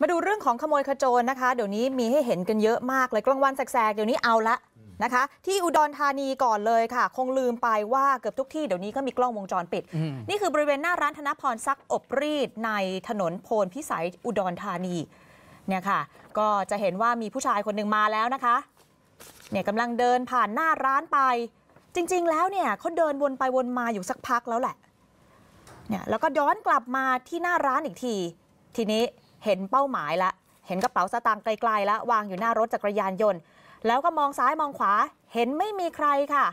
มาดูเรื่องของขโมยขโจรนะคะ เดี๋ยวนี้มีให้เห็นกันเยอะมากเลยกลางวันแสกๆเดี๋ยวนี้เอาละนะคะ ที่อุดรธานีก่อนเลยค่ะ คงลืมไปว่าเกือบทุกที่เดี๋ยวนี้ก็มีกล้องวงจรปิด นี่คือบริเวณหน้าร้านธนพรซักอบรีด ในถนนโพนพิสัยอุดรธานีเนี่ยค่ะ ก็จะเห็นว่ามีผู้ชายคนหนึ่งมาแล้วนะคะเนี่ยกำลังเดินผ่านหน้าร้านไป จริง ๆ แล้วเนี่ยเขาเดินวนไปวนมาอยู่สักพักแล้วแหละเนี่ยแล้วก็ย้อนกลับมาที่หน้าร้านอีกทีทีนี้เห็นเป้าหมายละเห็นกระเป๋าสตางค์ไกลๆแล้ววางอยู่หน้ารถจักรยานยนต์ แล้วก็มองซ้ายมองขวาเห็นไม่มีใครค่ะ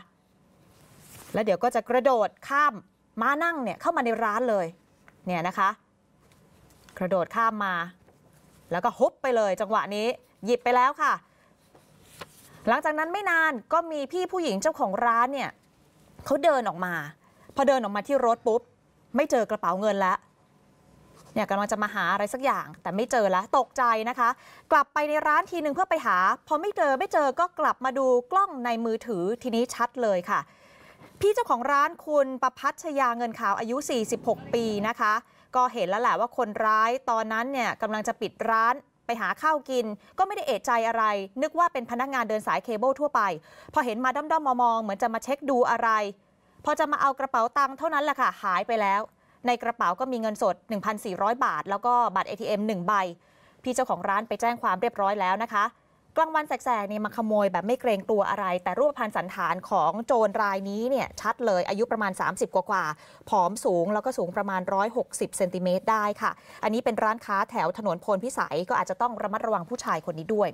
แล้วเดี๋ยวก็จะกระโดดข้ามม้านั่งเนี่ยเข้ามาในร้านเลยเนี่ยนะคะ กระโดดข้ามมา แล้วก็ฮุบไปเลยจังหวะนี้หยิบไปแล้วค่ะ หลังจากนั้นไม่นานก็มีพี่ผู้หญิงเจ้าของร้านเนี่ยเขาเดินออกมา พอเดินออกมาที่รถปุ๊บ ไม่เจอกระเป๋าเงินแล้วเนี่ยกำลังจะมาหาอะไรสักอย่าง แต่ไม่เจอแล้วตกใจนะคะ กลับไปในร้านทีนึงเพื่อไปหา พอไม่เจอไม่เจอก็กลับมาดูกล้องในมือถือทีนี้ชัดเลยค่ะ พี่เจ้าของร้านคุณประพัชยาเงินขาวอายุ 46 ปีนะคะ ก็เห็นแล้วแหละว่าคนร้ายตอนนั้นเนี่ยกำลังจะปิดร้านไปหาข้าวกิน ก็ไม่ได้เอะใจอะไร นึกว่าเป็นพนักงานเดินสายเคเบิลทั่วไป พอเห็นมาด้อมๆมองๆเหมือนจะมาเช็คดูอะไร พอจะมาเอากระเป๋าตังค์เท่านั้นแหละค่ะหายไปแล้วในกระเป๋าก็มีเงินสด 1,400 บาท แล้วก็บัตร ATM 1 ใบ พี่เจ้าของร้านไปแจ้งความเรียบร้อยแล้วนะคะ กลางวันแสกๆนี่มาขโมยแบบไม่เกรงกลัวอะไร แต่รูปพรรณสันฐานของโจรรายนี้เนี่ยชัดเลยอายุประมาณ 30 กว่ากว่าผอมสูง แล้วก็สูงประมาณ 160 เซนติเมตรได้ค่ะ อันนี้เป็นร้านค้าแถวถนนพลพิสัยก็อาจจะต้องระมัดระวังผู้ชายคนนี้ด้วย